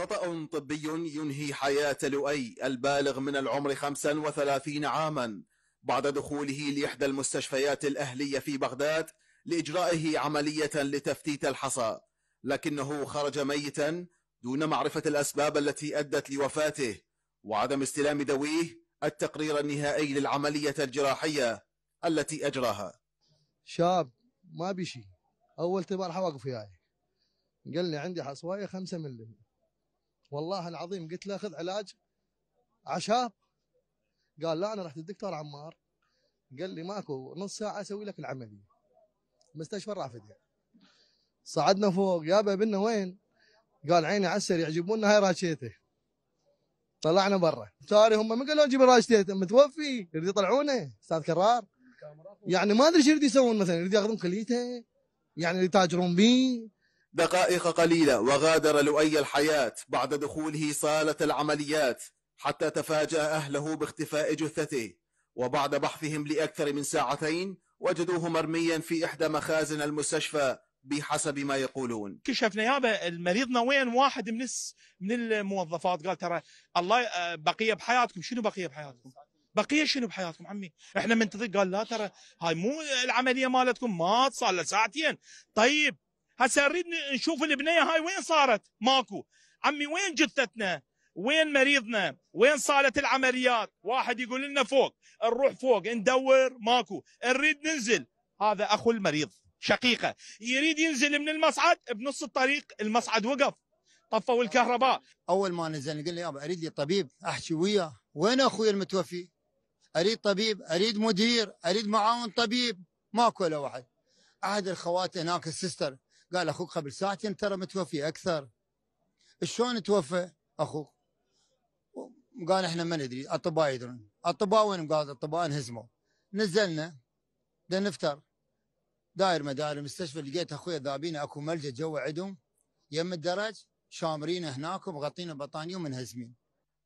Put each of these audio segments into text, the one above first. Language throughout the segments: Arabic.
خطأ طبي ينهي حياة لؤي البالغ من العمر 35 عاما بعد دخوله لإحدى المستشفيات الأهلية في بغداد لإجرائه عملية لتفتيت الحصى لكنه خرج ميتا دون معرفة الأسباب التي أدت لوفاته وعدم استلام دويه التقرير النهائي للعملية الجراحية التي أجراها شاب ما بشي أول تبارحة واقف وياي قال لي عندي حصواية خمسة ملي والله العظيم قلت له خذ علاج عشاب قال لا انا رحت للدكتور عمار قال لي ماكو نص ساعه اسوي لك العمليه مستشفى الرافدين يعني. صعدنا فوق يابا بنا وين قال عيني على يعجبونا هاي راشيته طلعنا برا تاري هم ما قالوا جيب راشيته متوفي يريد يطلعونه استاذ كرار يعني ما ادري شو يريد يسوون مثلا يريد ياخذون كليته يعني يتاجرون به دقائق قليلة وغادر لؤي الحياة بعد دخوله صالة العمليات حتى تفاجأ أهله باختفاء جثته وبعد بحثهم لأكثر من ساعتين وجدوه مرميا في إحدى مخازن المستشفى بحسب ما يقولون كشفنا يابا المريضنا وين واحد من من الموظفات قال ترى الله آه، بقيه بحياتكم شنو بقيه بحياتكم بقيه شنو بحياتكم عمي احنا منتظر قال لا ترى هاي مو العمليه مالتكم ما صار لها ساعتين طيب هسه نريد نشوف البنيه هاي وين صارت ماكو عمي وين جثتنا وين مريضنا وين صالة العمليات واحد يقول لنا فوق نروح فوق ندور ماكو نريد ننزل هذا أخو المريض شقيقة يريد ينزل من المصعد بنص الطريق المصعد وقف طفوا الكهرباء أول ما نزل قال لي يابا أريد لي طبيب أحكي وياه وين أخوي المتوفي أريد طبيب أريد مدير أريد معاون طبيب ماكو ولا واحد أحد الخوات هناك السيستر قال اخوك قبل ساعتين ترى متوفي اكثر شلون توفى اخوك قال احنا ما ندري الاطباء يدرون الاطباء وين قال الاطباء انهزموا نزلنا بدنا نفطر داير مدار المستشفى لقيت اخويا ذابين اكو ملجا جوا عندهم يم الدرج شامرين هناك ومغطين بطانيه ومنهزمين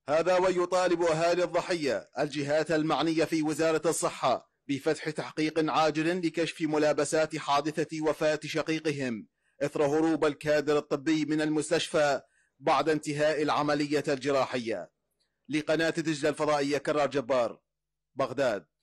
هذا ويطالب اهالي الضحيه الجهات المعنيه في وزاره الصحه بفتح تحقيق عاجل لكشف ملابسات حادثه وفاه شقيقهم إثر هروب الكادر الطبي من المستشفى بعد انتهاء العملية الجراحية لقناة دجلة الفضائية كرار جبار بغداد